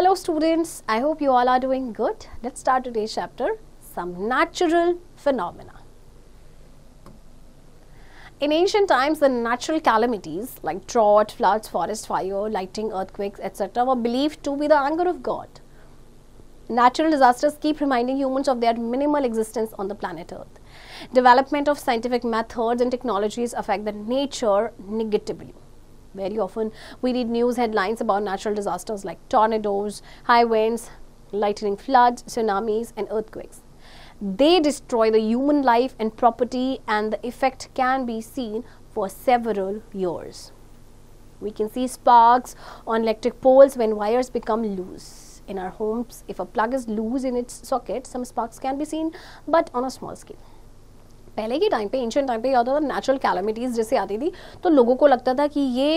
Hello students, I hope you all are doing good. Let's start today's chapter, some natural phenomena. In ancient times, the natural calamities like drought, floods, forest fire, lightning, earthquakes, etc. were believed to be the anger of God. Natural disasters keep reminding humans of their minimal existence on the planet Earth. Development of scientific methods and technologies affect the nature negatively. Very often we read news headlines about natural disasters like tornadoes, high winds, lightning floods, tsunamis and earthquakes. They destroy the human life and property and the effect can be seen for several years. We can see sparks on electric poles when wires become loose. In our homes, if a plug is loose in its socket, some sparks can be seen, but on a small scale. पहले के time पे ancient time पे क्या होता था natural calamities जैसे आती थी तो लोगों को लगता था कि ये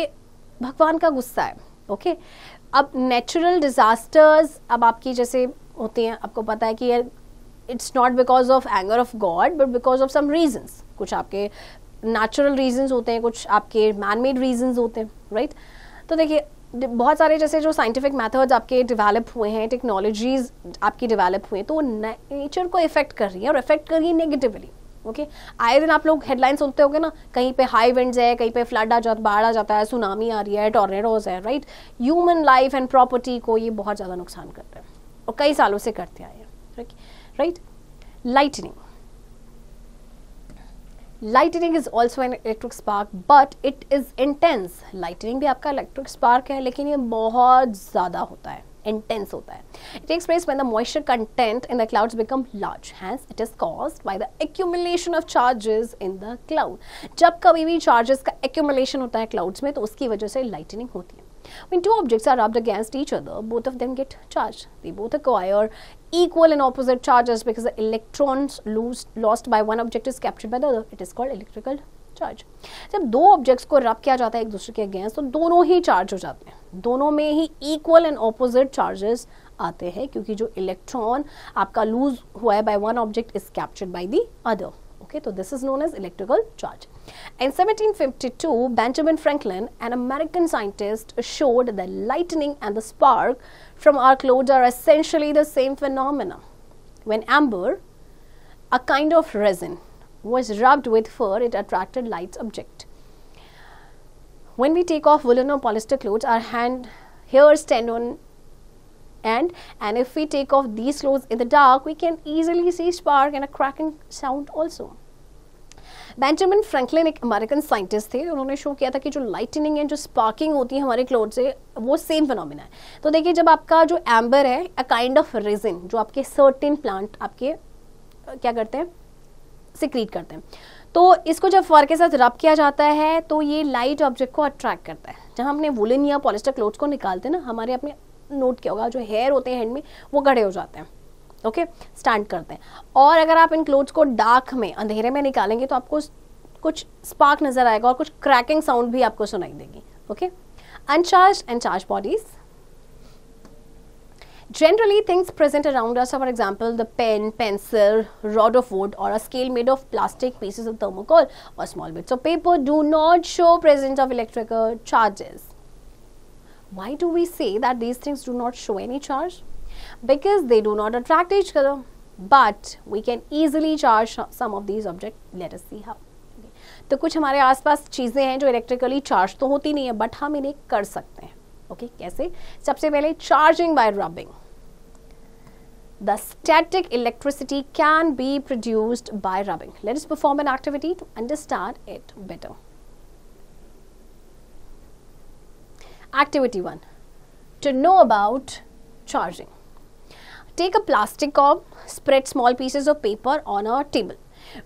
भगवान का गुस्सा है ओके अब नेचुरल डिज़ास्टर्स अब आपकी जैसे होती हैं आपको पता है कि it's not because of anger of god but because of some reasons कुछ आपके नेचुरल रीजंस होते हैं कुछ आपके मैन मेड रीजंस होते हैं राइट right? तो देखिए बहुत सारे जैसे जो साइंटिफिक मेथड्स आपके डेवलप हुए हैं टेक्नोलॉजीज आपकी डेवलप हुए हैं तो नेचर को इफेक्ट कर रही है और इफेक्ट कर रही है नेगेटिवली ओके आए दिन आप लोग हेडलाइन सुनते होंगे ना कहीं पे हाई विंड्स है कहीं पे फ्लड आ जाता बाढ़ आ जाता है सुनामी आ रही है टॉर्नेडोज है right human life and property को ये बहुत ज़्यादा नुकसान करते हैं और कई सालों से करते आए right lightning lightning is also an electric spark but it is intense lightning भी आपका इलेक्ट्रिक स्पार्क है लेकिन ये बहुत ज़्यादा होता है इंटेंस होता है it takes place when the moisture content in the clouds become large hence it is caused by the accumulation of charges in the cloud जब कभी भी चार्जेस का एक्यूमुलेशन होता है क्लाउड्स में तो उसकी वजह से लाइटनिंग होती है When two objects are rubbed against each other, both of them get charged. They both acquire equal and opposite charges because the electrons lost, lost by one object is captured by the other. It is called electrical charge जब दो objects को रब किया जाता है एक दूसरे के अगेंस्ट तो दोनों ही चार्ज हो जाते हैं दोनों में ही इक्वल एंड ऑपोजिट चार्जेस आते हैं क्योंकि जो इलेक्ट्रॉन आपका लूज हुआ है by one object is captured by the other okay तो this is known as electrical charge in 1752 Benjamin Franklin an American scientist showed the lightning and the spark from our clothes are essentially the same phenomena when amber a kind of resin was rubbed with fur, it attracted light object. When we take off woolen or polyester clothes, our hand hairs stand on end and if we take off these clothes in the dark, we can easily see spark and a cracking sound also. Benjamin Franklin एक American scientist थे उन्होंने show किया था कि जो lightning है जो sparking होती है हमारे क्लोथ से वो सेम फिनोमिना है तो देखिए जब आपका जो एम्बर है अ काइंड ऑफ रेजिन जो आपके सर्टेन प्लांट आपके क्या करते हैं सिक्रीट करते हैं तो इसको जब फर के साथ रब किया जाता है तो ये लाइट ऑब्जेक्ट को अट्रैक्ट करता है जहाँ हमने वुलन या पॉलिस्टर क्लोथ्स को निकालते हैं ना हमारे अपने नोट क्या होगा जो हेयर होते हैं हैंड में वो गड़े हो जाते हैं ओके स्टैंड करते हैं और अगर आप इन क्लोथ्स को डार्क में अंधेरे में निकालेंगे तो आपको कुछ स्पार्क नजर आएगा और कुछ क्रैकिंग साउंड भी आपको सुनाई देगी okay uncharged and charged bodies Generally, things present around us are, for example, the pen, pencil, rod of wood or a scale made of plastic pieces of thermocol or small bits of paper do not show presence of electrical charges. Why do we say that these things do not show any charge? Because they do not attract each other, but we can easily charge some of these objects. Let us see how. Okay. तो कुछ हमारे आसपास चीज़ें हैं जो electrically charge तो होती नहीं है बट हम इन्हें कर सकते हैं ओके okay, कैसे सबसे पहले charging by rubbing the static electricity can be produced by rubbing. Let us perform an activity to understand it better. Activity 1. To know about charging. Take a plastic comb, spread small pieces of paper on a table.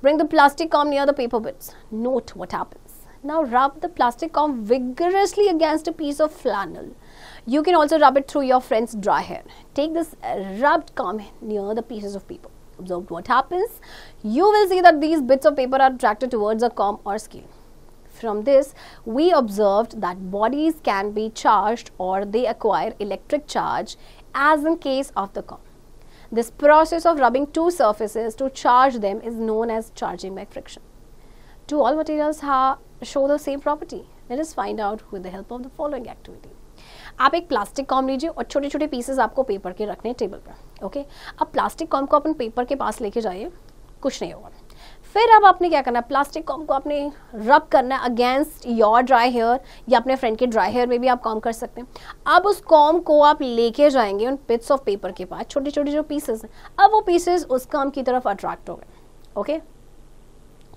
Bring the plastic comb near the paper bits. Note what happens. Now rub the plastic comb vigorously against a piece of flannel you can also rub it through your friend's dry hair. Take this rubbed comb near the pieces of paper. Observe what happens. You will see that these bits of paper are attracted towards a comb or scale. From this, we observed that bodies can be charged or they acquire electric charge as in case of the comb. This process of rubbing two surfaces to charge them is known as charging by friction. Do all materials show the same property? Let us find out with the help of the following activity. आप एक plastic com लीजिए और छोटे छोटे pieces आपको paper के रखने हैं टेबल पर ओके अब प्लास्टिक कॉम को अपन पेपर के पास लेके जाइए कुछ नहीं होगा फिर अब आपने क्या करना है प्लास्टिक कॉम को आपने रब करना है अगेंस्ट योर ड्राई हेयर या अपने फ्रेंड के ड्राई हेयर में भी आप कॉम कर सकते हैं अब उस कॉम को आप लेके जाएंगे उन पिट्स ऑफ पेपर के पास छोटे छोटे जो पीसेस हैं अब वो पीसेस उस कॉम की तरफ अट्रैक्ट हो गए ओके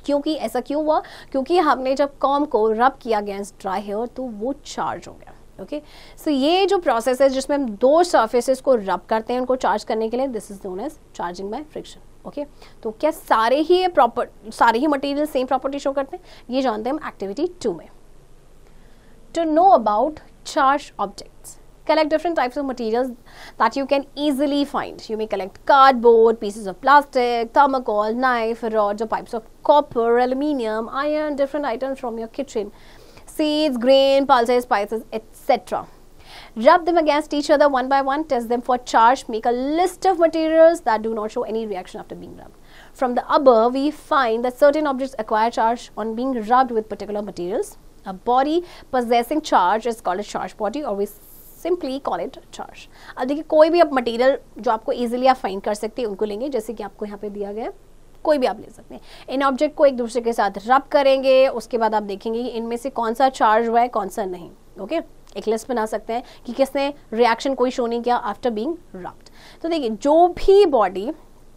क्योंकि ऐसा क्यों हुआ क्योंकि हमने जब कॉम को रब किया अगेंस्ट ड्राई हेयर तो वो चार्ज हो गया ओके okay? सो so, ये जो प्रोसेस है जिसमें हम दो सर्फेसिस को रब करते हैं उनको चार्ज करने के लिए this is known as charging by friction okay तो क्या सारे ही ये प्रॉपर सारे ही मटेरियल सेम प्रॉपर्टी शो करते हैं ये जानते हैं हम एक्टिविटी टू में to know about charge objects collect different types of materials that you can easily find. You may collect cardboard, pieces of plastic, thermocol, knife, rods or pipes of copper, aluminium, iron, different items from your kitchen, seeds, grain, pulses, spices, etc. etc. Rub them against each other one by one, test them for charge, make a list of materials that do not show any reaction after being rubbed. From the above, we find that certain objects acquire charge on being rubbed with particular materials. A body possessing charge is called a charge body or we simply call it charge. अब देखिए कोई भी आप material जो आपको easily आप find कर सकते हैं उनको लेंगे जैसे कि आपको यहाँ पे दिया गया कोई भी आप ले सकते हैं इन ऑब्जेक्ट को एक दूसरे के साथ रब करेंगे उसके बाद आप देखेंगे कि इनमें से कौन सा चार्ज हुआ है कौन सा नहीं ओके okay? एक लिस्ट बना सकते हैं कि किसने रिएक्शन कोई शो नहीं किया आफ्टर बींग रब्ड तो देखिए जो भी बॉडी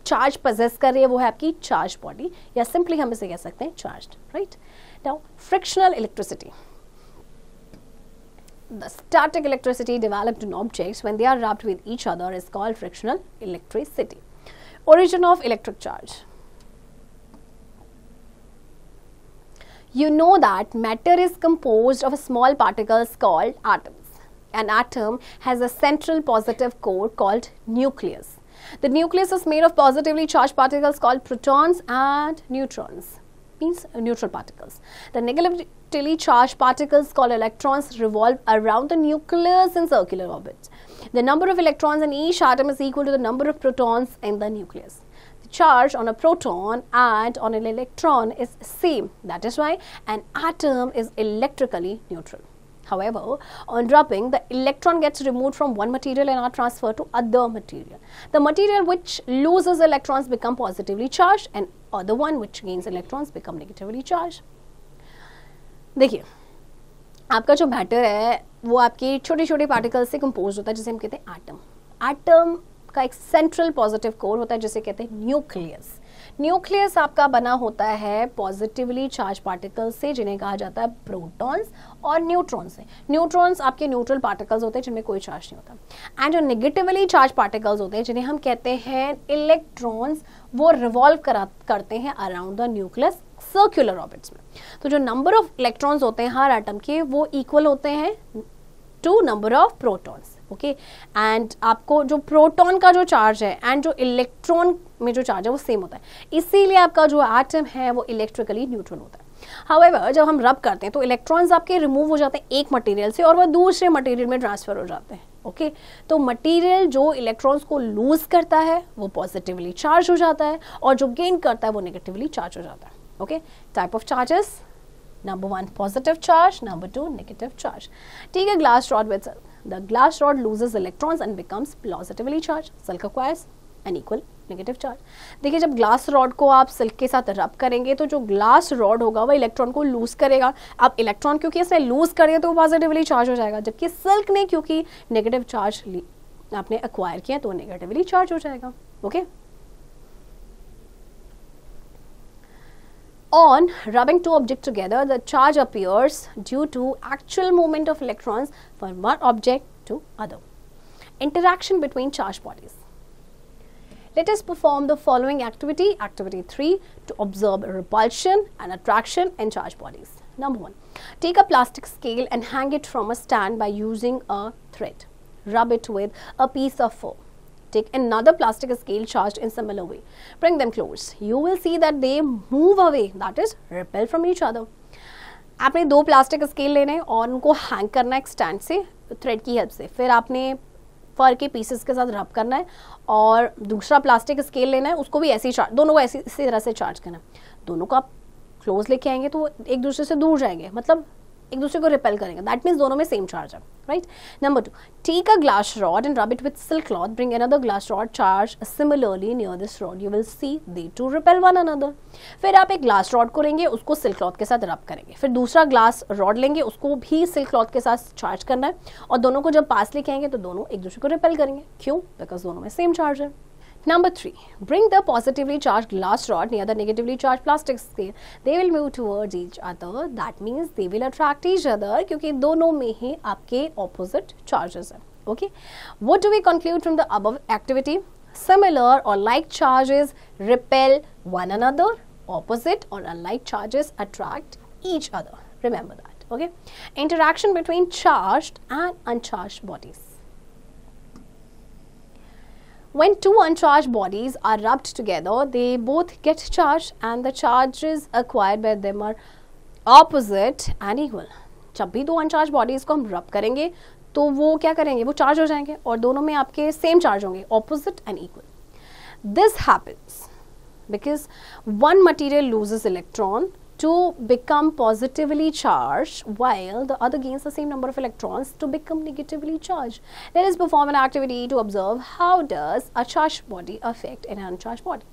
चार्ज प्रजेस कर रही है वो है आपकी चार्ज बॉडी या सिंपली हम इसे कह सकते हैं charge right now frictional electricity the static electricity developed in objects when they are rubbed with each other is called frictional electricity origin of electric charge You know that matter is composed of small particles called atoms. An atom has a central positive core called nucleus. The nucleus is made of positively charged particles called protons and neutrons, means neutral particles. The negatively charged particles called electrons revolve around the nucleus in circular orbits. The number of electrons in each atom is equal to the number of protons in the nucleus charge on a proton and on an electron is same. That is why an atom is electrically neutral. However, on dropping, the electron gets removed from one material and are transferred to other material. The material which loses electrons become positively charged and other one which gains electrons become negatively charged. देखिए आपका जो matter है वो आपके छोटे छोटे particles से composed होता है जिसे हम कहते हैं atom. Atom का एक सेंट्रल पॉजिटिव कोर होता है जिसे कहते हैं न्यूक्लियस न्यूक्लियस आपका बना होता है पॉजिटिवली चार्ज पार्टिकल्स से जिन्हें कहा जाता है प्रोटॉन्स और न्यूट्रॉन्स से न्यूट्रॉन्स आपके न्यूट्रल पार्टिकल्स होते हैं जिनमें कोई चार्ज नहीं होता एंड जो नेगेटिवली चार्ज पार्टिकल्स होते हैं जिन्हें हम कहते हैं इलेक्ट्रॉन्स वो रिवॉल्व करा करते हैं around the nucleus circular orbits में तो जो नंबर ऑफ इलेक्ट्रॉन्स होते हैं हर एटम के वो इक्वल होते हैं to number of protons okay and आपको जो प्रोटॉन का जो चार्ज है एंड जो इलेक्ट्रॉन में जो चार्ज है वो सेम होता है इसीलिए आपका जो एटम है वो इलेक्ट्रिकली न्यूट्रल होता है हावेवर जब हम रब करते हैं तो इलेक्ट्रॉन्स आपके रिमूव हो जाते हैं एक मटेरियल से और वह दूसरे मटेरियल में ट्रांसफर हो जाते हैं ओके okay? तो मटेरियल जो इलेक्ट्रॉन्स को लूज करता है वो पॉजिटिवली चार्ज हो जाता है और जो गेन करता है वो नेगेटिवली चार्ज हो जाता है okay type of charges number one positive charge number two negative charge ठीक है glass rod with the glass rod loses electrons and becomes positively charged. Silk acquires an equal negative charge देखिए जब glass rod को आप silk के साथ रब करेंगे तो जो ग्लास रॉड होगा वह इलेक्ट्रॉन को लूज करेगा अब इलेक्ट्रॉन क्योंकि इसने लूज करेगा तो वो पॉजिटिवली चार्ज हो जाएगा जबकि सिल्क ने क्योंकि नेगेटिव चार्ज आपने अक्वायर किया तो नेगेटिवली चार्ज हो जाएगा okay okay? On rubbing two objects together, the charge appears due to actual movement of electrons from one object to other. Interaction between charged bodies. Let us perform the following activity, activity 3, to observe repulsion and attraction in charged bodies. Number 1. Take a plastic scale and hang it from a stand by using a thread. Rub it with a piece of foam. take another plastic scale charged in similar way. Bring them close. You will see that they move away, that is repel from each other. आपने दो plastic scale लेने और उनको hang करना है एक stand से thread की हेल्प से फिर आपने फर के पीसेस के साथ रब करना है और दूसरा प्लास्टिक स्केल लेना है उसको भी ऐसे ही चार्ज दोनों को ऐसी इसी तरह से चार्ज करना है दोनों को आप क्लोज लेके आएंगे तो एक दूसरे से दूर जाएंगे मतलब एक दूसरे को रिपेल करेंगे दैट मीन्स दोनों में सेम चार्ज है right number two take a glass rod and rub it with silk cloth bring another glass rod charge similarly near this rod you will see they too repel one another फिर आप एक glass rod को लेंगे उसको silk cloth के साथ रब करेंगे फिर दूसरा ग्लास रॉड लेंगे उसको भी सिल्क क्लॉथ के साथ चार्ज करना है और दोनों को जब पास लेके आएंगे तो दोनों एक दूसरे को रिपेल करेंगे क्यों बिकॉज दोनों में सेम चार्ज है Number three, bring the positively charged glass rod near the negatively charged plastic scale. They will move towards each other. That means they will attract each other because दोनों में ही आपके opposite charges Okay. What do we conclude from the above activity? Similar or like charges repel one another. Opposite or unlike charges attract each other. Remember that. Okay. Interaction between charged and uncharged bodies. When two uncharged bodies are rubbed together, they both get charged and the charges acquired by them are opposite and equal. जब भी दो अनचार्ज bodies को हम रब करेंगे तो वो क्या करेंगे वो चार्ज हो जाएंगे और दोनों में आपके सेम चार्ज होंगे opposite and equal this happens because one material loses electron to become positively charged while the other gains the same number of electrons to become negatively charged. Let us perform an activity to observe how does a charged body affect an uncharged body.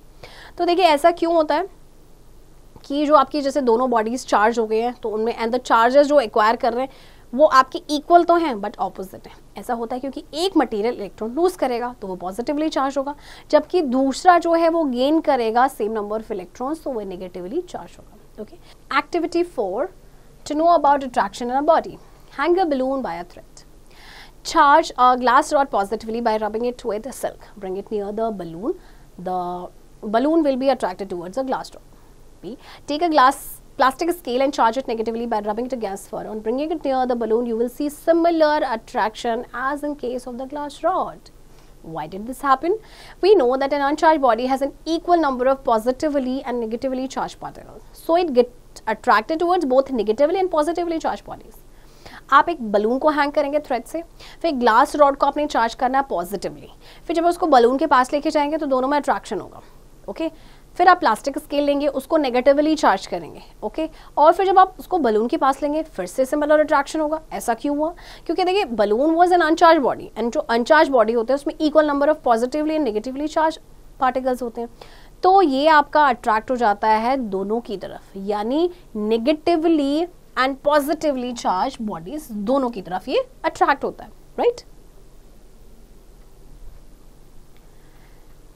to dekhiye aisa क्यों hota hai ki jo आपकी jaise dono bodies charge ho gaye hain to unme and the charges jo acquire kar rahe hain वो आपके equal तो हैं but opposite हैं ऐसा होता है क्योंकि एक मटेरियल इलेक्ट्रॉन लूज करेगा तो वो पॉजिटिवली चार्ज होगा जबकि दूसरा जो है वो गेन करेगा सेम नंबर ऑफ इलेक्ट्रॉन्स तो वो नेगेटिवली चार्ज होगा okay activity 4 to know about attraction in a body hang a balloon by a thread charge a glass rod positively by rubbing it with a silk bring it near the balloon the balloon will be attracted towards a glass rod b take a glass plastic scale and charge it negatively by rubbing it against fur on bringing it near the balloon you will see similar attraction as in case of the glass rod why did this happen? We know that an uncharged body has an equal number of positively and negatively charged particles. So it get attracted towards both negatively and positively charge bodies आप एक balloon को hang करेंगे thread से फिर glass rod को आपने charge करना है पॉजिटिवली फिर जब उसको बलून के पास लेके जाएंगे तो दोनों में अट्रैक्शन होगा ओके फिर आप प्लास्टिक स्केल लेंगे उसको नेगेटिवली चार्ज करेंगे ओके और फिर जब आप उसको बलून के पास लेंगे फिर से सिंबल और अट्रैक्शन होगा ऐसा क्यों हुआ क्योंकि देखिए balloon was an uncharge body and जो अनचार्ज बॉडी होते हैं उसमें equal number of positively and negatively charge particles होते हैं तो ये आपका अट्रैक्ट हो जाता है दोनों की तरफ यानी negatively and positively charge bodies दोनों की तरफ ये अट्रैक्ट होता है right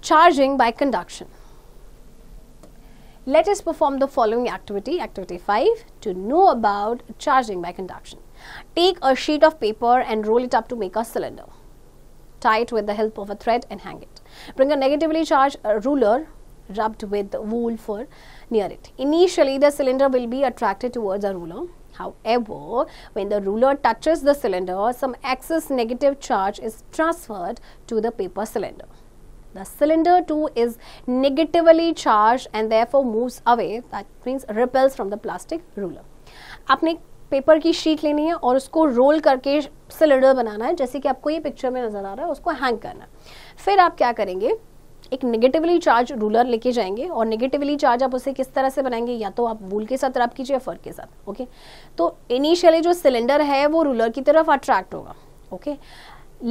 charging by conduction let us perform the following activity activity five to know about charging by conduction take a sheet of paper and roll it up to make a cylinder tight with the help of a thread and hang it bring a negatively charge ruler rubbed with wool for near it. Initially, the cylinder will be attracted towards a ruler. However, when the ruler touches the cylinder, some excess negative charge is transferred to the paper cylinder. The cylinder too is negatively charged and therefore moves away, that means repels from the plastic ruler. apne paper की sheet लेनी है और उसको role करके cylinder बनाना है जैसे कि आपको ये पिक्चर में नज़र आ रहा है उसको हैंग करना है फिर आप क्या करेंगे एक नेगेटिवली चार्ज रूलर लेके जाएंगे और नेगेटिवली चार्ज आप उसे किस तरह से बनाएंगे या तो आप वूल के साथ रब कीजिए या फर के साथ ओके तो इनिशियली जो सिलेंडर है वो रूलर की तरफ अट्रैक्ट होगा ओके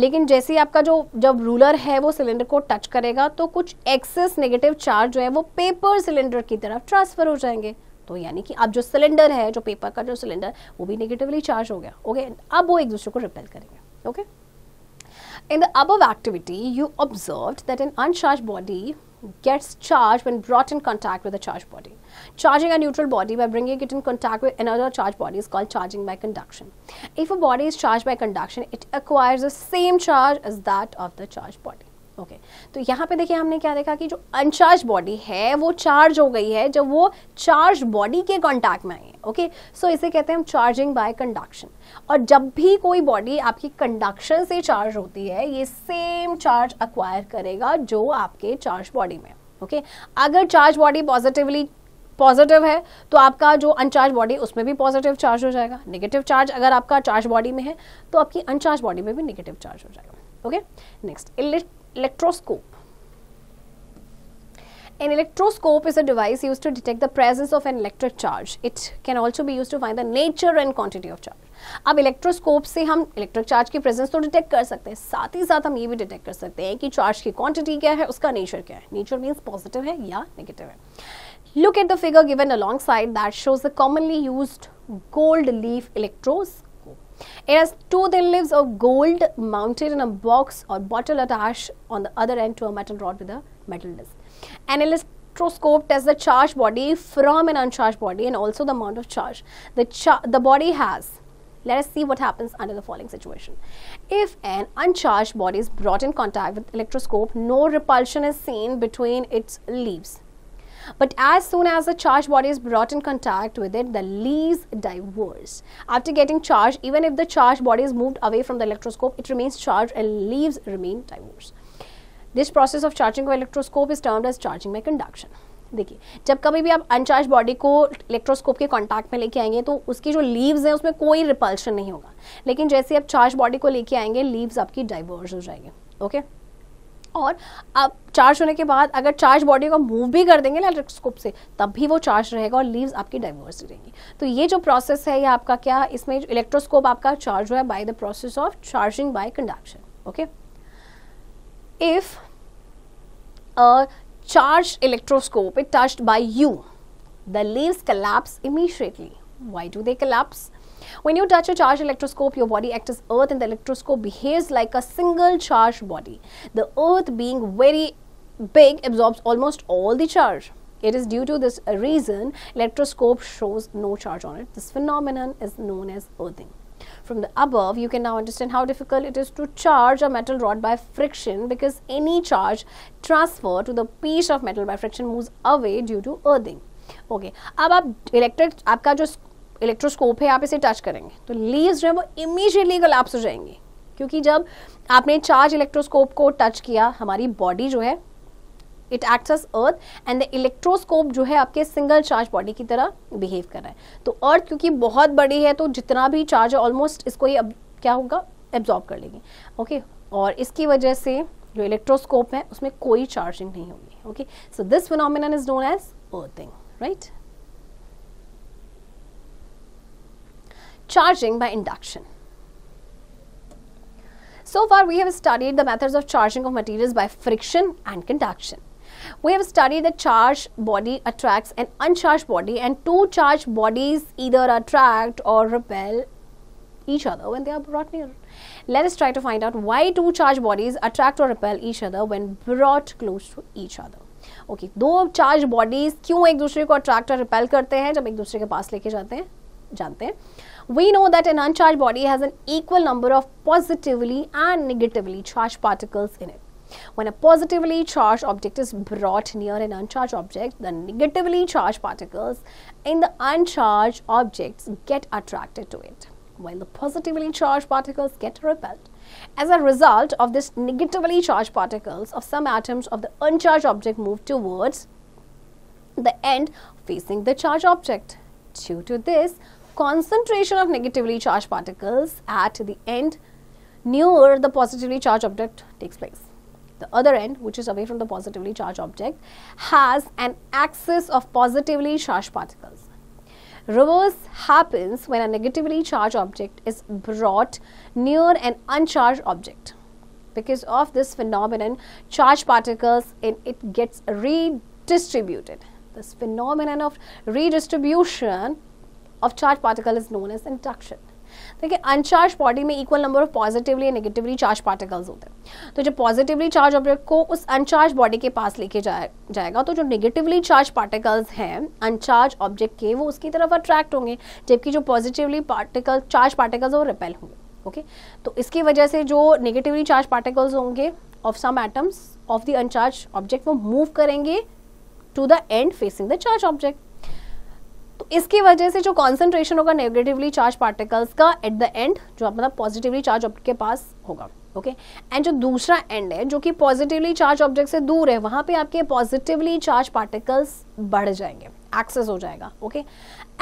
लेकिन जैसे ही आपका जो जब रूलर है वो सिलेंडर को टच करेगा तो कुछ एक्सेस नेगेटिव चार्ज जो है वो पेपर सिलेंडर की तरफ ट्रांसफर हो जाएंगे तो यानी कि अब जो सिलेंडर है जो पेपर का जो सिलेंडर वो भी नेगेटिवली चार्ज हो गया ओके अब वो एक दूसरे को रिपेल करेंगे okay okay? In the above activity, you observed that an uncharged body gets charged when brought in contact with a charged body. Charging a neutral body by bringing it in contact with another charged body is called charging by conduction. If a body is charged by conduction, it acquires the same charge as that of the charged body. Okay okay. तो यहाँ पे देखिए हमने क्या देखा कि जो uncharge body है वो चार्ज हो गई है जब वो चार्ज बॉडी के कॉन्टैक्ट में आई है ओके okay? सो so, इसे कहते हैं हम चार्जिंग बाय कंडक्शन और जब भी कोई बॉडी आपकी कंडक्शन से चार्ज होती है ये सेम चार्ज अक्वायर करेगा जो आपके चार्ज बॉडी में ओके okay? अगर चार्ज बॉडी पॉजिटिवली पॉजिटिव है तो आपका जो अनचार्ज बॉडी उसमें भी पॉजिटिव चार्ज हो जाएगा नेगेटिव चार्ज अगर आपका चार्ज बॉडी में है तो आपकी अनचार्ज बॉडी में भी नेगेटिव चार्ज हो जाएगा okay next electroscope. An electroscope is a device used to detect the presence of an electric charge. It can also be used to find the nature and quantity of charge. अब electroscope से हम electric charge की presence तो detect कर सकते हैं साथ ही साथ हम ये भी डिटेक्ट कर सकते हैं कि चार्ज की क्वांटिटी क्या है उसका नेचर क्या है नेचर मींस पॉजिटिव है या नेगेटिव है look at the figure given alongside that shows the commonly used gold leaf electroscope It has two thin leaves of gold mounted in a box or bottle attached on the other end to a metal rod with a metal disc. An electroscope tests the charged body from an uncharged body and also the amount of charge the, char the body has. Let us see what happens under the following situation. If an uncharged body is brought in contact with electroscope, no repulsion is seen between its leaves. But as soon as the charged body is brought in contact with it, the leaves diverge. After getting charged, even if the charged body is moved away from the electroscope, it remains charged and leaves remain diverse. This process of charging of electroscope is termed as charging by conduction. देखिए जब कभी भी आप uncharge body को electroscope के contact में लेके आएंगे तो उसकी जो लीव्स हैं उसमें कोई रिपल्शन नहीं होगा लेकिन जैसे आप चार्ज बॉडी को लेके आएंगे लीव्स आपकी डाइवर्स हो जाएंगे ओके okay? और अब चार्ज होने के बाद अगर चार्ज बॉडी को मूव भी कर देंगे ना इलेक्ट्रोस्कोप से तब भी वो चार्ज रहेगा और लीव्स आपकी डाइवर्स रहेगी तो ये जो प्रोसेस है ये आपका क्या इसमें इलेक्ट्रोस्कोप आपका चार्ज हुआ है by the process of charging by conduction okay if charge electroscope it touch touched you you, the leaves collapse immediately. Why do they When you touch a charged electroscope, your body acts as earth and the electroscope behaves like a single charged body. The earth being very big absorbs almost all the charge. It is due to this reason electroscope shows no charge on it. This phenomenon is known as earthing. From the above, you can now understand how difficult it is to charge a metal rod by friction because any charge transfer to the piece of metal by friction moves away due to earthing. okay. Now, आप electric your electroscope है आप इसे touch करेंगे तो leaves जो है वो immediately collapse हो जाएंगी क्योंकि जब आपने चार्ज इलेक्ट्रोस्कोप को टच किया हमारी बॉडी जो है it act earth and the electroscope जो है आपके सिंगल चार्ज बॉडी की तरह बिहेव कर रहा है तो अर्थ क्योंकि बहुत बड़ी है तो जितना भी चार्ज है ऑलमोस्ट इसको ये अब क्या होगा एब्जॉर्ब कर लेंगे ओके okay? और इसकी वजह से जो इलेक्ट्रोस्कोप है उसमें कोई चार्जिंग नहीं होगी okay so this phenomenon is known as earthing right charging by induction. So far we have studied the methods of charging of materials by friction and conduction. We have studied that charged body attracts an uncharged body and two charged bodies either attract or repel each other when they are brought near. Let us try to find out why two charged bodies attract or repel each other when brought close to each other. okay, two charged bodies, why do they attract or repel repel करते हैं जब एक दूसरे के पास we know that an uncharged body has an equal number of positively and negatively charged particles in it. When a positively charged object is brought near an uncharged object, the negatively charged particles in the uncharged objects get attracted to it, while the positively charged particles get repelled. As a result of this negatively charged particles of some atoms of the uncharged object move towards the end facing the charged object. Due to this, concentration of negatively charged particles at the end near the positively charged object takes place. The other end, which is away from the positively charged object, has an axis of positively charged particles. Reverse happens when a negatively charged object is brought near an uncharged object. Because of this phenomenon, charged particles in it gets redistributed. This phenomenon of redistribution of charge particle is known as induction देखिए uncharge body में equal number of positively and negatively charge particles होते हैं तो जो positively charge object को उस uncharged body के पास लेके जाया जाएगा तो जो नेगेटिवली चार्ज पार्टिकल्स हैं अनचार्ज ऑब्जेक्ट के वो उसकी तरफ अट्रैक्ट होंगे जबकि जो पॉजिटिवली पार्टिकल चार्ज पार्टिकल्स वो रिपेल होंगे ओके तो इसकी वजह से जो नेगेटिवली चार्ज पार्टिकल्स होंगे of some atoms of the uncharge object वो मूव करेंगे to the end facing the charge object इसकी वजह से जो कॉन्सेंट्रेशन होगा नेगेटिवली चार्ज पार्टिकल्स का एट द एंड जो मतलब पॉजिटिवली चार्ज आपके पास होगा ओके okay? एंड जो दूसरा एंड है जो कि पॉजिटिवली चार्ज ऑब्जेक्ट से दूर है वहाँ पे आपके पॉजिटिवली चार्ज पार्टिकल्स बढ़ जाएंगे एक्सेस हो जाएगा ओके okay?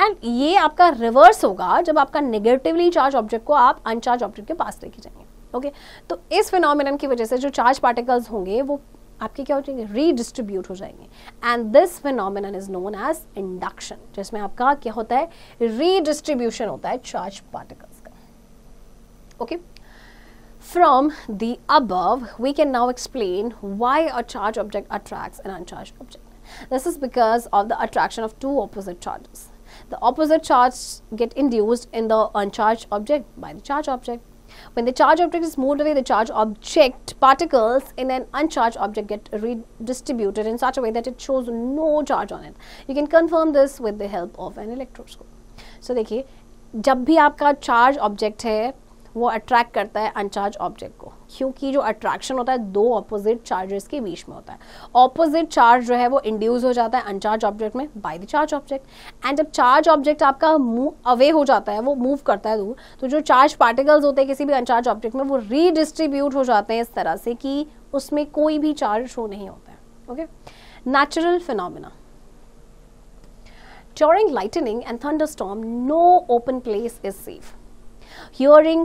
एंड ये आपका रिवर्स होगा जब आपका नेगेटिवली चार्ज ऑब्जेक्ट को आप अनचार्ज ऑब्जेक्ट के पास लेके जाएंगे ओके okay? तो इस फिनोमिनम की वजह से जो चार्ज पार्टिकल्स होंगे वो आपके क्या हो जाएंगे रीडिस्ट्रीब्यूट हो जाएंगे and this phenomenon is known as induction जिसमें आपका क्या होता है रीडिस्ट्रीब्यूशन होता है चार्ज पार्टिकल्स का okay from the above we can now explain why a charge object attract an uncharge object this is because of the attraction of two opposite charges the opposite charge get induced in the uncharge object by the charge object When the charge object is moved away, the charge object particles in an uncharged object get redistributed in such a way that it shows no charge on it. You can confirm this with the help of an electroscope. So देखिए जब भी आपका charge object है वो attract करता है uncharge object को क्योंकि जो अट्रैक्शन होता है दो ऑपोजिट चार्जेस के बीच में होता है ऑपोजिट चार्ज जो है वो इंड्यूस हो जाता है अनचार्ज ऑब्जेक्ट में by the charge object and जब चार्ज ऑब्जेक्ट आपका मूव अवे हो जाता है वो मूव करता है दूर तो जो चार्ज पार्टिकल्स होते हैं किसी भी अनचार्ज ऑब्जेक्ट में वो रीडिस्ट्रीब्यूट हो जाते हैं इस तरह से कि उसमें कोई भी चार्ज शो नहीं होता है okay natural phenomena lightning and thunder thunderstorm, no open place is safe Hearing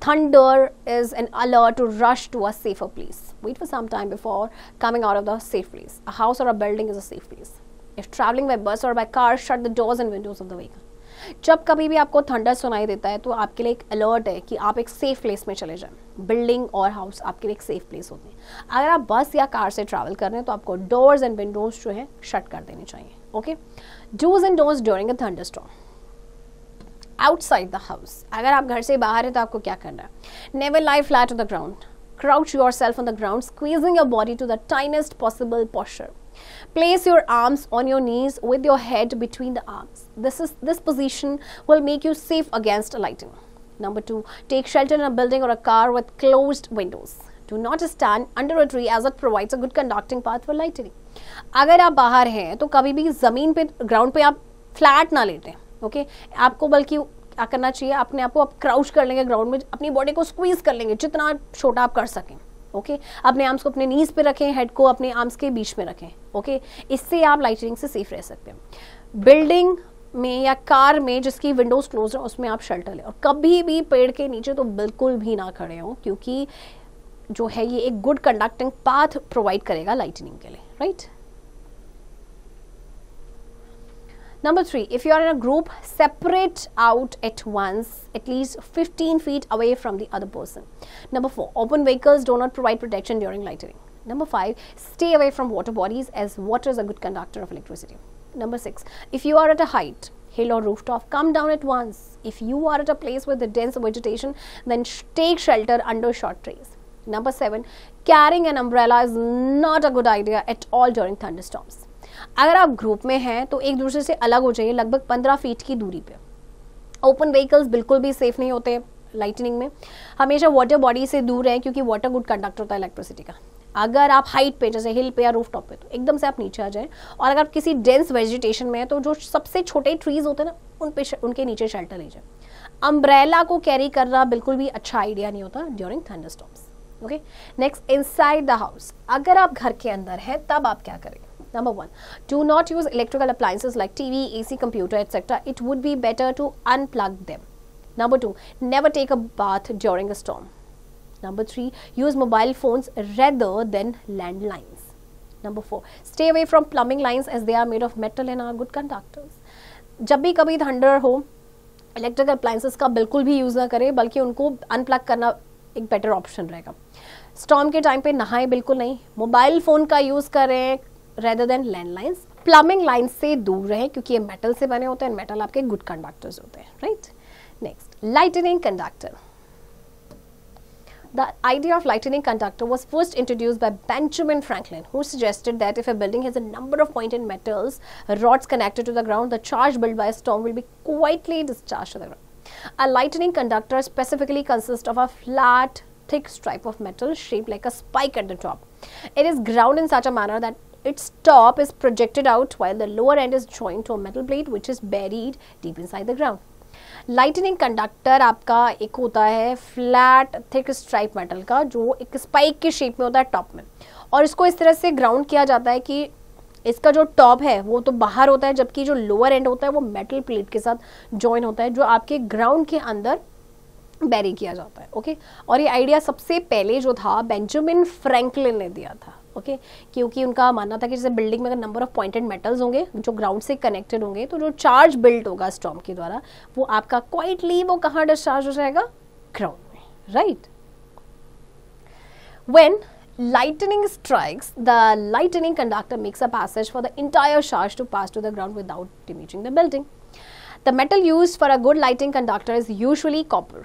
thunder is an alert to rush to a safer place. Wait for some time before coming out of the safe place. A house or a building is a safe place. If traveling by bus or by car, shut the doors and windows of the vehicle. जब कभी भी आपको thunder सुनाई देता है तो आपके लिए एक अलर्ट है कि आप एक सेफ प्लेस में चले जाएं बिल्डिंग और हाउस आपके लिए एक सेफ प्लेस होते हैं अगर आप बस या कार से ट्रैवल कर रहे हैं तो आपको डोर्स एंड विंडोज जो हैं शट कर देने चाहिए ओके डूज and doors during a thunderstorm outside the house अगर आप घर से बाहर हैं तो आपको क्या करना है never lie flat on the ground crouch yourself on the ground squeezing your body to the tiniest possible posture place your arms on your knees with your head between the arms this is this position will make you safe against a lighting number two take shelter in a building और a car with close windows do not stand under a tree as it provides a good conducting path for lightning अगर आप बाहर हैं तो कभी भी जमीन पर ग्राउंड पर आप फ्लैट ना लेते हैं ओके okay? आपको बल्कि क्या करना चाहिए अपने आप को आप क्राउच कर लेंगे ग्राउंड में अपनी बॉडी को स्क्वीज कर लेंगे जितना छोटा आप कर सकें ओके okay? अपने आर्म्स को अपने नीज पे रखें हेड को अपने आर्म्स के बीच में रखें ओके okay? इससे आप लाइटनिंग से सेफ रह सकते हैं बिल्डिंग में या कार में जिसकी विंडोज क्लोज है उसमें आप शेल्टर लें और कभी भी पेड़ के नीचे तो बिल्कुल भी ना खड़े हों क्योंकि जो है ये एक गुड कंडक्टिंग पाथ प्रोवाइड करेगा लाइटनिंग के लिए right right? Number three, if you are in a group, separate out at once, at least 15 feet away from the other person. Number four, open vehicles do not provide protection during lightning. Number five, stay away from water bodies as water is a good conductor of electricity. Number six, if you are at a height, hill or rooftop, come down at once. If you are at a place with a dense vegetation, then sh take shelter under short trees. Number seven, carrying an umbrella is not a good idea at all during thunderstorms. अगर आप group में हैं तो एक दूसरे से अलग हो जाइए लगभग पंद्रह फीट की दूरी पे ओपन व्हीकल्स बिल्कुल भी सेफ नहीं होते लाइटनिंग में हमेशा वाटर बॉडी से दूर रहें क्योंकि वाटर गुड कंडक्टर होता है इलेक्ट्रिसिटी का अगर आप हाइट पे जैसे हिल पे या रूफ टॉप पे तो एकदम से आप नीचे आ जाएं और अगर आप किसी डेंस वेजिटेशन में है तो जो सबसे छोटे ट्रीज होते हैं ना उन पे उनके नीचे शेल्टर ले जाएं अम्ब्रेला को कैरी करना बिल्कुल भी अच्छा आइडिया नहीं होता during thunder okay next inside the house अगर आप घर के अंदर हैं तब आप क्या करें Number one, do not use electrical appliances like TV, AC, computer, etc. It would be better to unplug them. Number two, never take a bath during a storm. Number three, use mobile phones rather than landlines. Number four, stay away from plumbing lines as they are made of metal and are good conductors. जब भी कभी thunder हो electrical appliances का बिल्कुल भी use ना करें बल्कि उनको अनप्लग करना एक बेटर ऑप्शन रहेगा स्टॉम के टाइम पे नहाएं बिल्कुल नहीं मोबाइल फ़ोन का यूज़ करें Rather than landlines, plumbing lines. Say, do दूर रहें क्योंकि ये मेटल metal. बने होते हैं metal. आपके good conductors होते हैं Right? Next, lightning conductor. The idea of lightning conductor was first introduced by Benjamin Franklin, who suggested that if a building has a number of pointed metals rods connected to the ground, the charge built by a storm will be quietly discharged to the ground. A lightning conductor specifically consists of a flat, thick stripe of metal shaped like a spike at the top. It is ground in such a manner that Its top is projected out while the lower end is joined to a metal plate which is buried deep inside the ground. Lightning conductor आपका एक होता है flat thick stripe metal का जो एक spike के shape में होता है टॉप में और इसको इस तरह से ग्राउंड किया जाता है कि इसका जो टॉप है वो तो बाहर होता है जबकि जो लोअर एंड होता है वो मेटल प्लेट के साथ जॉइन होता है जो आपके ग्राउंड के अंदर बैरी किया जाता है ओके और ये आइडिया सबसे पहले जो था बेंजामिन फ्रेंकलिन ने दिया था ओके okay? क्योंकि उनका मानना था कि जैसे बिल्डिंग में अगर नंबर ऑफ पॉइंटेड मेटल्स होंगे जो ग्राउंड से कनेक्टेड होंगे तो जो चार्ज बिल्ड होगा स्टॉम के द्वारा वो आपका क्वाइटली वो कहाँ डिस्चार्ज हो जाएगा ग्राउंड में right when lightning strikes the lightning conductor makes a passage for the entire charge to pass to the ground without damaging the building the metal used for a good lightning conductor is usually copper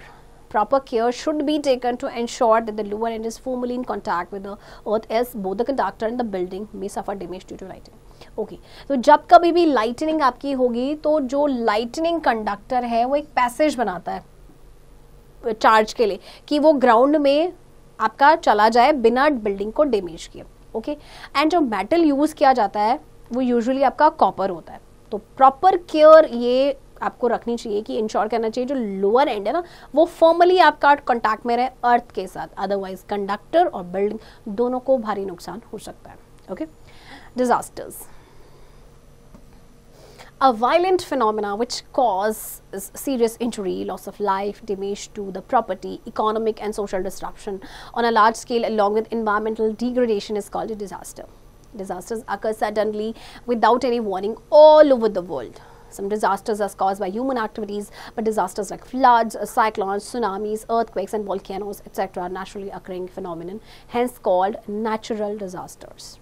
Proper care should be taken to ensure that the lower end is formally in contact with the earth else both the conductor and the building may suffer damage due to lightning. Okay okay. तो so, जब कभी भी lightning आपकी होगी तो जो lightning conductor है वो एक पैसेज बनाता है चार्ज के लिए कि वो ग्राउंड में आपका चला जाए बिना बिल्डिंग को डैमेज किए ओके एंड जो मेटल यूज़ किया जाता है वो यूजुअली आपका कॉपर होता है तो प्रॉपर केयर ये आपको रखनी चाहिए कि इंश्योर करना चाहिए जो लोअर एंड है ना वो फॉर्मली आपका कॉन्टैक्ट में रहे अर्थ के साथ अदरवाइज कंडक्टर और बिल्डिंग दोनों को भारी नुकसान हो सकता है okay disasters a violent phenomena which causes serious injury, loss of life, damage to the property, economic and social disruption on a large scale along with environmental degradation is called a disaster. Disasters occur suddenly without any warning all over the world. Some disasters are caused by human activities, but disasters like floods, cyclones, tsunamis, earthquakes and volcanoes, etc. are naturally occurring phenomenon, hence called natural disasters.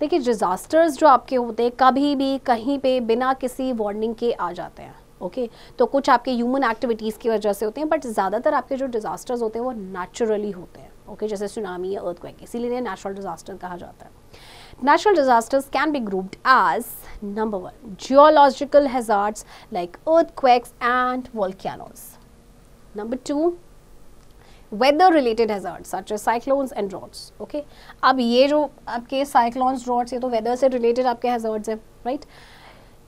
देखिए disasters जो आपके होते हैं कभी भी कहीं पे बिना किसी वार्निंग के आ जाते हैं ओके okay? तो कुछ आपके ह्यूमन एक्टिविटीज़ की वजह से होते हैं बट ज़्यादातर आपके जो डिज़ास्टर्स होते हैं वो नेचुरली होते हैं ओके okay? जैसे सुनामी या अर्थक्वेक इसीलिए नेचुरल डिज़ास्टर कहा जाता है Natural disasters can be grouped as number one, geological hazards like earthquakes and volcanoes. Number two, weather-related hazards such as cyclones and droughts. Okay, अब ये जो आपके cyclones, droughts ये तो weather से related आपके hazards हैं right?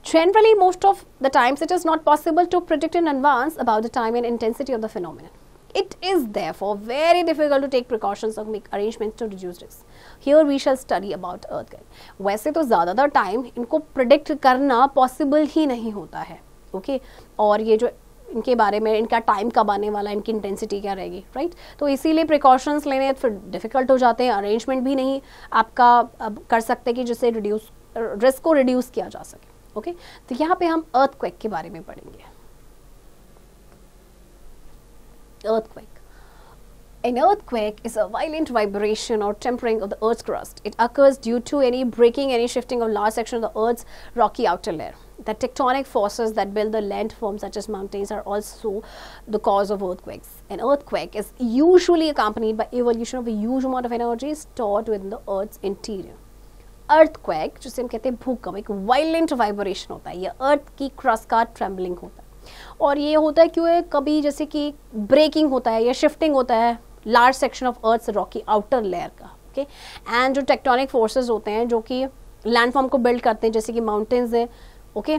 generally most of the times it is not possible to predict in advance about the time and intensity of the phenomenon It is therefore very difficult to take precautions or make arrangements to reduce risk. Here we shall study about earthquake. वैसे तो ज़्यादातर time इनको predict करना possible ही नहीं होता है okay okay? और ये जो इनके बारे में इनका टाइम कब आने वाला है इनकी इंटेंसिटी क्या रहेगी राइट right? तो इसीलिए प्रिकॉशंस लेने फिर डिफ़िकल्ट हो जाते हैं अरेंजमेंट भी नहीं आपका अब कर सकते कि जिससे रिड्यूस रिस्क को रिड्यूस किया जा सके ओके okay? तो यहाँ पे हम अर्थ के बारे में पढ़ेंगे earthquake. An earthquake is a violent vibration or tempering of the Earth's crust. It occurs due to any breaking, any shifting of large section of the Earth's rocky outer layer. The tectonic forces that build the landforms such as mountains are also the cause of earthquakes. An earthquake is usually accompanied by evolution of a huge amount of energy stored within the Earth's interior. Earthquake, जिसे हम कहते हैं भूकंप एक violent vibration होता है ये अर्थ की crust का होता है और ये होता है क्यों है कभी जैसे कि ब्रेकिंग होता है या शिफ्टिंग होता है large section of earth rocky outer layer का ओके एंड जो टेक्टोनिक फोर्सेज होते हैं जो कि लैंडफॉर्म को बिल्ड करते हैं जैसे कि माउंटेन्स हैं ओके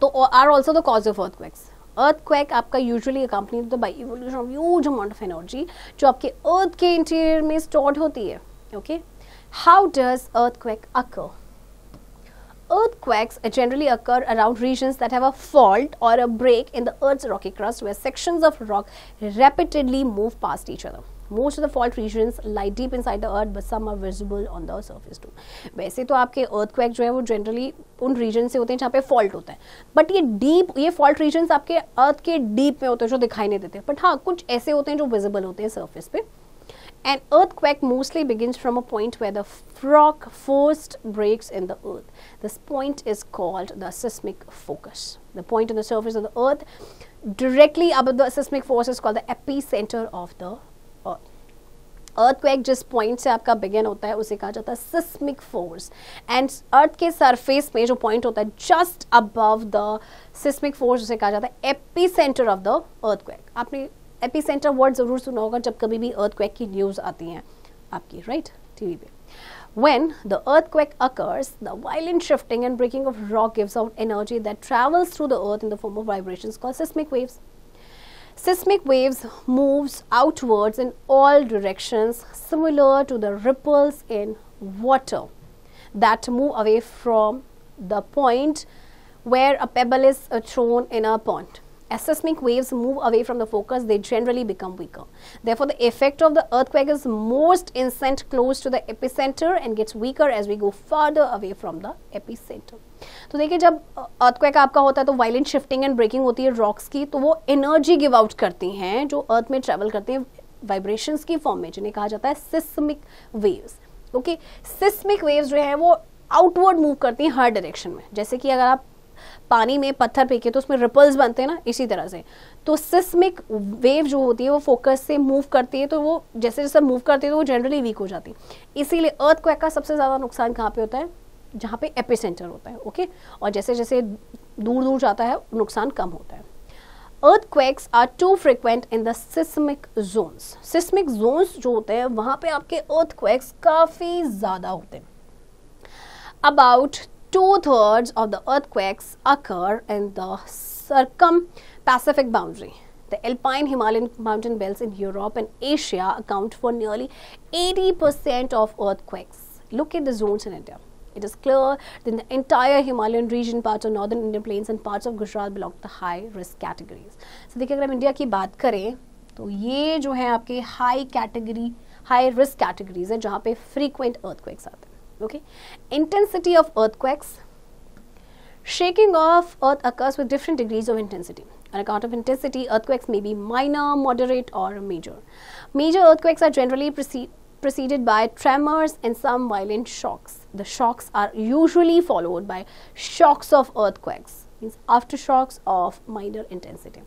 तो are also the cause of earth earthquake आपका usually accompany by evolution of huge amount of energy जो आपके अर्थ के इंटीरियर में स्टोर्ड होती है okay how does earthquake occur Earthquakes generally occur around regions that have a fault or a break in the Earth's rocky crust where sections of rock repeatedly move past each other. most of the fault regions lie deep inside the earth but some are visible on the surface too वैसे तो आपके earthquake जो है वो generally उन reason से होते हैं जहाँ पे फॉल्ट होता है बट ये डीप ये फॉल्ट रीजन्स आपके अर्थ के डीप में होते हैं जो दिखाई नहीं देते बट हाँ कुछ ऐसे होते हैं जो विजिबल होते हैं सर्फेस पे An earthquake mostly begins from a point where the rock first breaks in the earth. This point is called the seismic focus. The point on the surface of the earth directly above the seismic force is called the epicenter of the earth. Earthquake जिस point से आपका begin होता है उसे कहा जाता है seismic force and earth के सरफेस में जो पॉइंट होता है just above the seismic force उसे कहा जाता है epicentre of the earthquake आपने Epicenter, सेंटर वर्ड ज़रूर सुना होगा जब कभी भी अर्थ की न्यूज़ आती हैं आपकी राइट टीवी पे When the earthquake occurs, the violent shifting and breaking of rock gives out energy that travels through the earth in the form of vibrations called seismic waves. Seismic waves moves outwards in all directions similar to the ripples in water that move away from the point where a pebble is uh, thrown in a pond. seismic waves move away from the focus, they generally become weaker. Therefore, the effect of the earthquake is most intense close to the epicenter and gets weaker as we go farther away from the epicenter. तो देखिए जब earthquake आपका होता है तो violent shifting and breaking होती है rocks की तो वो एनर्जी गिव आउट करती हैं जो अर्थ में ट्रेवल करती हैं वाइब्रेशंस की फॉर्म में जिन्हें कहा जाता है seismic waves okay seismic waves जो है वो आउटवर्ड मूव करती हैं हर डायरेक्शन में जैसे कि अगर आप पानी में पत्थर फेंके तो उसमें रिपल्स बनते हैं ना इसी तरह से तो सिस्मिक वेव जो होती है वो फोकस से मूव करती है तो वो जैसे जैसे मूव करती है तो वो जनरली वीक हो जाती है इसीलिए अर्थ क्वैक का सबसे ज़्यादा नुकसान कहाँ पे होता है जहाँ पे एपिसेंटर होता है ओके और जैसे जैसे दूर दूर जाता है नुकसान कम होता है earthquakes are too frequent in seismic zones seismic zones जो होते हैं वहाँ पे आपके अर्थ क्वेक्स काफ़ी ज़्यादा होते हैं about two thirds of the earthquakes occur in the circum-Pacific boundary. The alpine Himalayan mountain belts in Europe and Asia account for nearly 80% of earthquakes. Look at the zones in India. It is clear that the entire Himalayan region, parts of northern Indian plains and parts of Gujarat belong to the high risk categories. So if we talk about India, बात करें तो ये जो है आपके high category category, risk categories हैं जहाँ frequent frequent okay intensity of earthquakes shaking of earth occurs with different degrees of intensity on account of intensity earthquakes may be minor moderate or major major earthquakes are generally preceded preceded by tremors and some violent shocks. The shocks are usually followed by shocks of earthquakes, means aftershocks of minor intensity.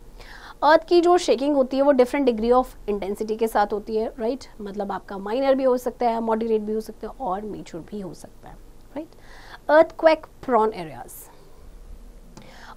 Earth की जो shaking होती है वो different degree of intensity के साथ होती है right right? मतलब आपका माइनर भी हो सकता है मॉडरेट भी हो सकता है और मेजर भी हो सकता है right earthquake prone areas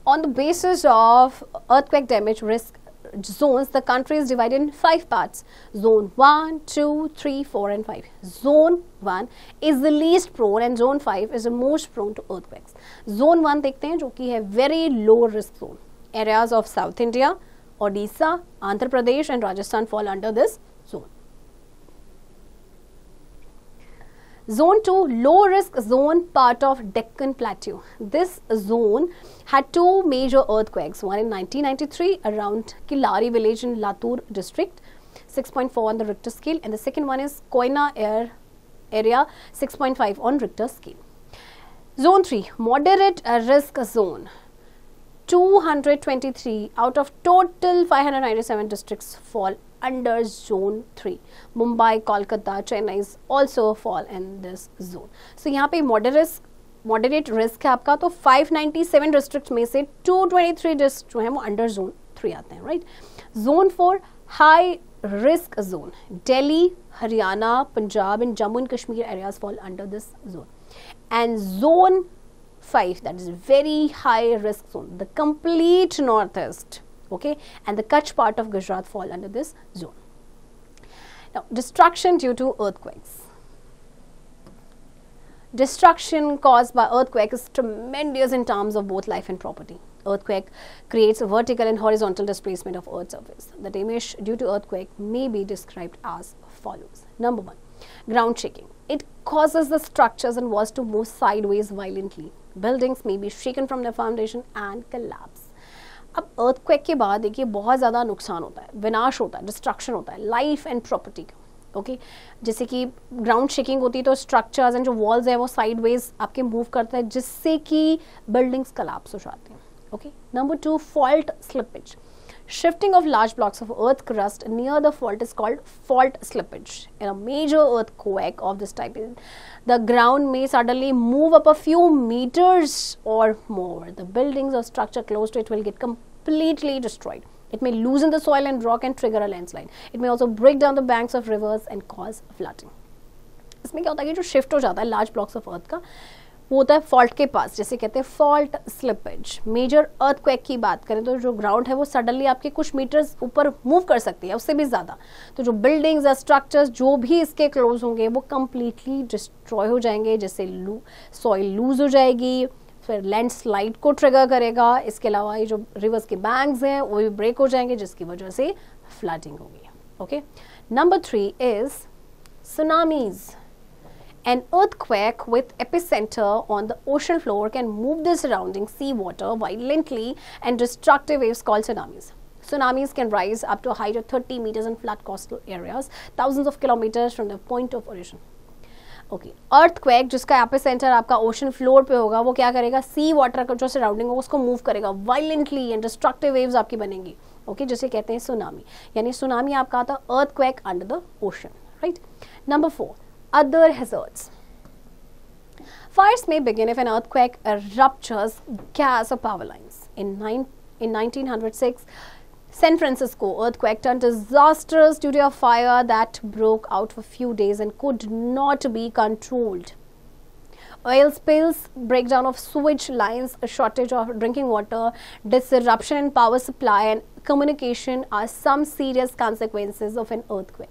on the basis of earthquake damage risk zones the country is divided in five parts zone 1 2 3 4 and 5 zone 1 is the least prone and zone 5 is the most prone to earthquakes zone 1 dekhte hain jo ki hai very low risk zone areas of south india Odisha, Andhra Pradesh and Rajasthan fall under this zone. Zone 2 low risk zone part of Deccan Plateau. This zone had two major earthquakes, one in 1993 around Kilari village in Latur district, 6.4 on the Richter scale and the second one is Koina Air area 6.5 on Richter scale. Zone 3 moderate risk zone. 223 out of total 597 districts fall under zone 3 mumbai kolkata chennai is also fall in this zone so here, moderate risk. Moderate risk. आपका तो 597 district में से 223 districts जो है under zone 3. Three आते right? Zone 4, high risk zone. Delhi, Haryana, Punjab and Jammu and Kashmir areas fall under this zone. And zone 5 that is very high risk zone the complete northeast okay and the Kutch part of Gujarat fall under this zone. Now destruction due to earthquakes. Destruction caused by earthquake is tremendous in terms of both life and property. Earthquake creates a vertical and horizontal displacement of earth surface. The damage due to earthquake may be described as follows. Number one, ground shaking. It causes the structures and walls to move sideways violently buildings में be shaken from the foundation and collapse. अब earthquake के बाद देखिए बहुत ज़्यादा नुकसान होता है विनाश होता है डिस्ट्रक्शन होता है लाइफ एंड प्रॉपर्टी का ओके okay? जैसे कि ग्राउंड शेकिंग होती है तो स्ट्रक्चर्स एंड जो वॉल्स है वो साइडवेज आपके मूव करते हैं जिससे कि बिल्डिंग्स कलाप्स हो जाते हैं okay number two fault slippage Shifting of large blocks of earth crust near the fault is called fault slippage. In a major earthquake of this type, the ground may suddenly move up a few meters or more. The buildings or structure close to it will get completely destroyed. It may loosen the soil and rock and trigger a landslide. It may also break down the banks of rivers and cause flooding. इसमें क्या होता है कि जो shift हो जाता है का वो होता है फॉल्ट के पास जैसे कहते हैं फॉल्ट स्लिपेज मेजर अर्थक्वेक की बात करें तो जो ग्राउंड है वो सडनली आपके कुछ मीटर्स ऊपर मूव कर सकती है उससे भी ज़्यादा तो जो बिल्डिंग्स या स्ट्रक्चर्स जो भी इसके क्लोज होंगे वो कम्प्लीटली डिस्ट्रॉय हो जाएंगे जैसे लू सॉइल लूज हो जाएगी फिर लैंडस्लाइड को ट्रिगर करेगा इसके अलावा ये जो रिवर्स के बैंक्स हैं वो भी ब्रेक हो जाएंगे जिसकी वजह से फ्लडिंग होगी okay number three is tsunamis An earthquake with epicenter on the ocean floor can move the surrounding seawater violently and destructive waves called tsunamis. Tsunamis can rise up to a height of 30 meters in flat coastal areas, thousands of kilometers from the point of origin. Okay earthquake जिसका यहाँ आपका ocean floor पे होगा वो क्या करेगा सी water का जो सराउंडिंग होगा उसको मूव करेगा वायलेंटली एंड डिस्ट्रक्टिव वेव्स आपकी बनेंगी ओके okay, जिसे कहते हैं सुनामी यानी सुनामी आपका आता earth under the ocean right number four other hazards. Fires may begin if an earthquake ruptures gas or power lines. In, nine, in 1906, San Francisco earthquake turned disastrous due to a fire that broke out for few days and could not be controlled. Oil spills, breakdown of sewage lines, a shortage of drinking water, disruption in power supply and communication are some serious consequences of an earthquake.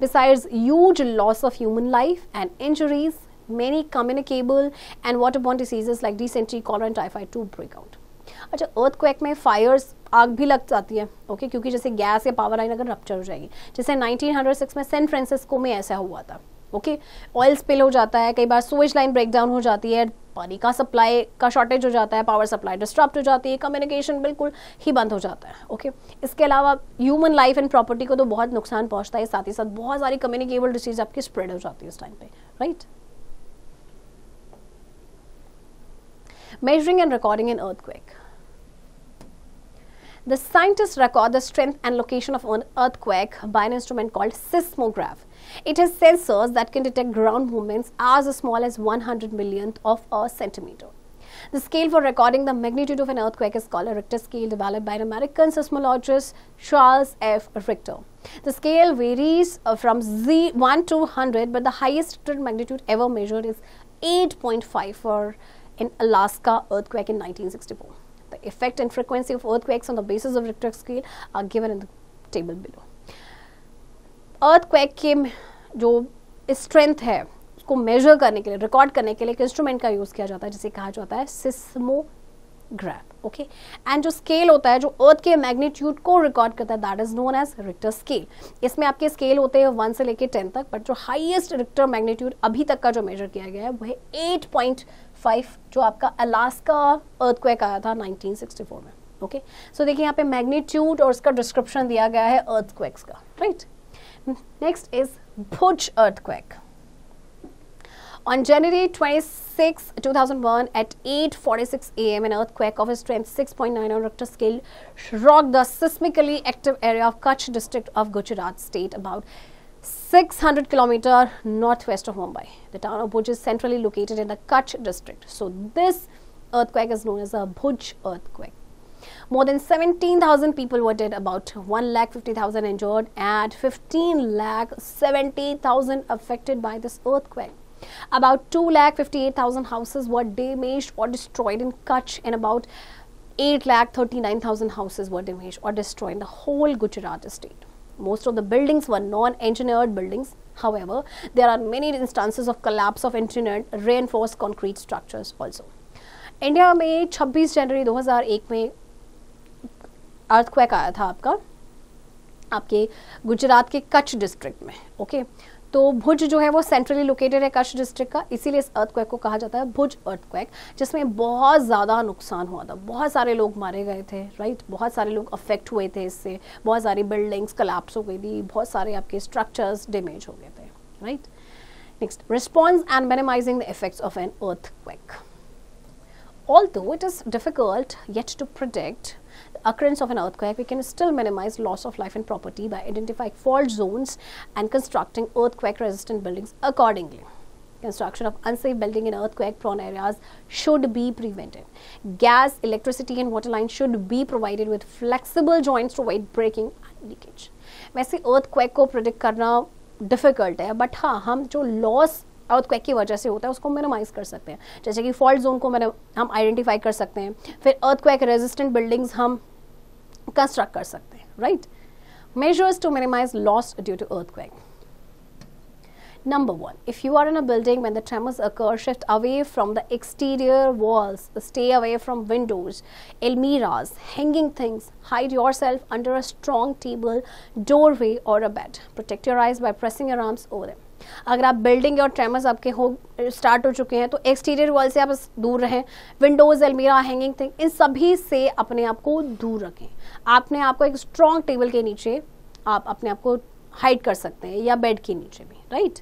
Besides huge loss of human life and injuries, many communicable and waterborne diseases like dysentery, cholera and typhoid too break out. अच्छा अर्थ में Fyers आग भी लग जाती है okay okay? क्योंकि जैसे gas या पावर लाइन अगर रप्चर हो जाएगी जैसे 1906 में सैन फ्रांसिस्को में ऐसा हुआ था ओके ऑयल स्पिल हो जाता है कई बार सोएज लाइन ब्रेकडाउन हो जाती है पानी का सप्लाई का शॉर्टेज हो जाता है पावर सप्लाई डिस्टर्ब हो जाती है कम्युनिकेशन बिल्कुल ही बंद हो जाता है ओके इसके अलावा ह्यूमन लाइफ एंड प्रॉपर्टी को तो बहुत नुकसान पहुंचता है साथ ही साथ बहुत सारी कम्युनिकेबल डिसीज आपकी स्प्रेड हो जाती है इस टाइम पे right measuring and recording in earth The scientists record the strength and location of an earthquake by an instrument called seismograph. It has sensors that can detect ground movements as small as 100 millionth of a centimeter. The scale for recording the magnitude of an earthquake is called a Richter scale developed by an American seismologist Charles F. Richter. The scale varies uh, from Z 1 to 100 but the highest magnitude ever measured is 8.5 for an Alaska earthquake in 1964. The effect and frequency of earthquakes on the basis of Richter scale are given in the table below. Earthquake के जो strength है उसको major करने के लिए record करने के लिए एक इंस्ट्रूमेंट का यूज़ किया जाता है जिसे कहा जाता है सिस्मोग्राफ ओके एंड जो स्केल होता है जो अर्थ के मैग्नीट्यूड को रिकॉर्ड करता है that is known as Richter scale इसमें आपके स्केल होते हैं वन से लेकर टेन तक बट जो हाइएस्ट रिक्टर मैग्नीट्यूड अभी तक का जो मेजर किया गया है वह एट पॉइंट फाइव जो आपका अलास्का अर्थक्वेक आया था नाइनटीन सिक्सटी फोर में ओके सो देखिए यहाँ पे मैग्नीट्यूड और उसका डिस्क्रिप्शन दिया गया है अर्थक्वेक्स का right right? Next is Bhuj earthquake. On January 26, 2001, at 8.46 am, an earthquake of a strength 6.9 on Richter scale rocked the seismically active area of Kutch district of Gujarat state about 600 kilometer northwest of Mumbai. The town of Bhuj is centrally located in the Kutch district. So this earthquake is known as a Bhuj earthquake. More than 17,000 people were dead, about 1,50,000 injured, and 15,70,000 affected by this earthquake. About 2,58,000 houses were damaged or destroyed in Kutch, and about 8,39,000 houses were damaged or destroyed in the whole Gujarat state. Most of the buildings were non-engineered buildings. However, there are many instances of collapse of engineered reinforced concrete structures also. India may 26 January 2001 earthquake आया था आपका आपके गुजरात के Kutch district में okay तो भुज जो है वो सेंट्रली लोकेटेड है कच्छ डिस्ट्रिक्ट का इसीलिए इस अर्थक्वेक को कहा जाता है भुज अर्थक्वेक जिसमें बहुत ज़्यादा नुकसान हुआ था बहुत सारे लोग मारे गए थे राइट बहुत सारे लोग अफेक्ट हुए थे इससे बहुत सारी बिल्डिंग्स कलाप्स हो गई थी बहुत सारे आपके स्ट्रक्चर्स डेमेज हो गए थे right next response and minimising the effects of an earthquake although it is difficult yet to protect occurrence of an earthquake, we can still minimize loss of life and property by identifying fault zones and constructing earthquake resistant buildings accordingly. Construction of unsafe building in earthquake prone areas should be prevented. Gas, electricity and water lines should be provided with flexible joints to avoid breaking and leakage. वैसे earthquake को predict करना difficult है but हाँ हम जो loss earthquake की वजह से होता है उसको मिनिमाइज कर सकते हैं जैसे कि फॉल्ट जोन को मैंने हम आइडेंटिफाई कर सकते हैं फिर अर्थक्वेक रेजिस्टेंट बिल्डिंग्स हम कंस्ट्रक्ट कर सकते हैं measures to minimize loss due to earthquake. Number one, if you are in a building when the tremors occur, shift away from the exterior walls, stay away from windows, almirahs, hanging things, hide yourself under a strong table, doorway or a bed. Protect your eyes by pressing your arms over them. अगर आप building और tremors आपके हो start हो चुके हैं तो exterior wall से आप दूर रहें विंडोज अलमीरा हैंगिंग थिंग इन सभी से अपने आप को दूर रखें आपने आपको एक स्ट्रॉन्ग टेबल के नीचे आप अपने आप को हाइड कर सकते हैं या बेड के नीचे भी right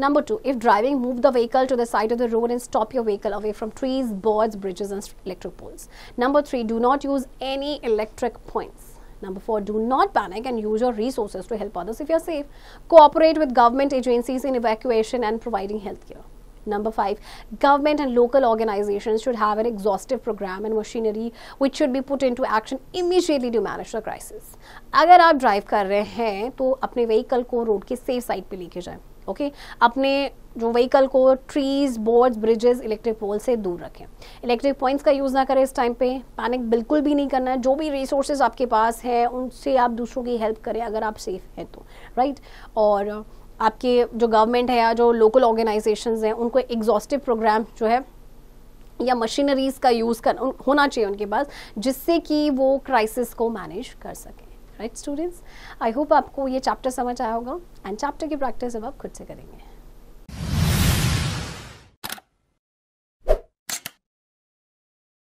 number two if driving move the vehicle to the side of the road and stop your vehicle away from trees birds bridges and electric poles number three do not use any electric points Number four, do not panic and use your resources to help others if you're safe. Cooperate with government agencies in evacuation and providing healthcare. Number five, government and local organizations should have an exhaustive program and machinery which should be put into action immediately to manage the crisis. If you are driving, then take your vehicle to को road के safe side पे okay okay? अपने जो vehicle को trees boards bridges electric pole से दूर रखें electric points का यूज़ ना करें इस टाइम पे पैनिक बिल्कुल भी नहीं करना है जो भी रिसोर्सेज आपके पास है उनसे आप दूसरों की हेल्प करें अगर आप सेफ हैं तो राइट right? और आपके जो गवर्नमेंट है या जो लोकल ऑर्गेनाइजेशन हैं उनको एग्जॉस्टिव प्रोग्राम जो है या मशीनरीज का यूज़ कर होना चाहिए उनके पास जिससे कि वो क्राइसिस को मैनेज कर सकें राइट स्टूडेंट्स आई होप आपको ये चैप्टर समझ आया होगा एंड चैप्टर की प्रैक्टिस अब आप खुद से करेंगे